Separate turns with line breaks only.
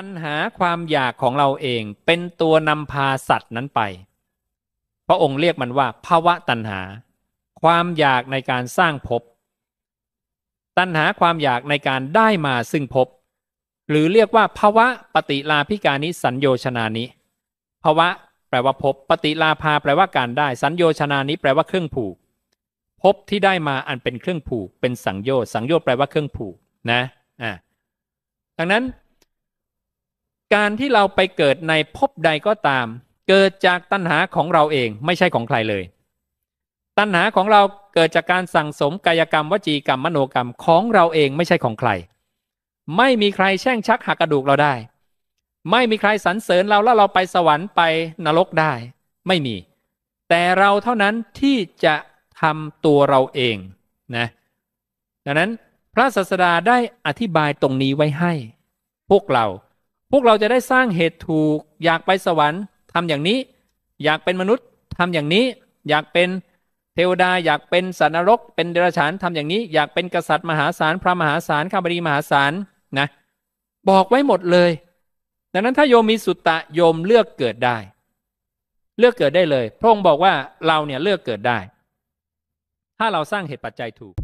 ตัณหาความอยากของเราเองเป็นตัวนำพาสัตว์นั้นไป พระองค์เรียกมันว่าภาวะตัณหา ความอยากในการสร้างภพตัณหาความอยากในการได้มาซึ่งภพหรือเรียกว่าภาวะปฏิลาภิการนิสัญโยชนานิภาวะ แปลว่าภพปฏิลาภา แปลว่าการได้สัญโยชนานิแปลว่าเครื่องผูกภพที่ได้มาอันเป็นเครื่องผูกเป็นสังโยชน์สังโยชน์แปลว่าเครื่องผูกนะอ่าดังนั้นการที่เราไปเกิดในภพใดก็ตาม เกิดจากตัณหาของเราเองไม่ใช่ของใครเลย ตัณหาของเราเกิดจากการสั่งสมกายกรรมวจีกรรมมโนกรรมของเราเองไม่ใช่ของใคร ไม่มีใครแช่งชักหักกระดูกเราได้ ไม่มีใครสรรเสริญเราแล้วเราไปสวรรค์ไปนรกได้ ไม่มี แต่เราเท่านั้นที่จะทำตัวเราเองนะดังนั้นพระศาสดาได้อธิบายตรงนี้ไว้ให้ พวกเราพวกเราจะได้สร้างเหตุถูกอยากไปสวรรค์ทำอย่างนี้อยากเป็นมนุษย์ทำอย่างนี้อยากเป็นเทวดา อยากเป็นสัตว์นรก เป็นเดรัจฉานทำอย่างนี้อยากเป็นกษัตริย์มหาศาลพระมหาศาลข้าบดีมหาศาลนะบอกไว้หมดเลย ดังนั้นถ้าโยมมีสุตตะโยมเลือกเกิดได้ เลือกเกิดได้เลย พระองค์บอกว่าเราเนี่ยเลือกเกิดได้ ถ้าเราสร้างเหตุปัจจัยถูก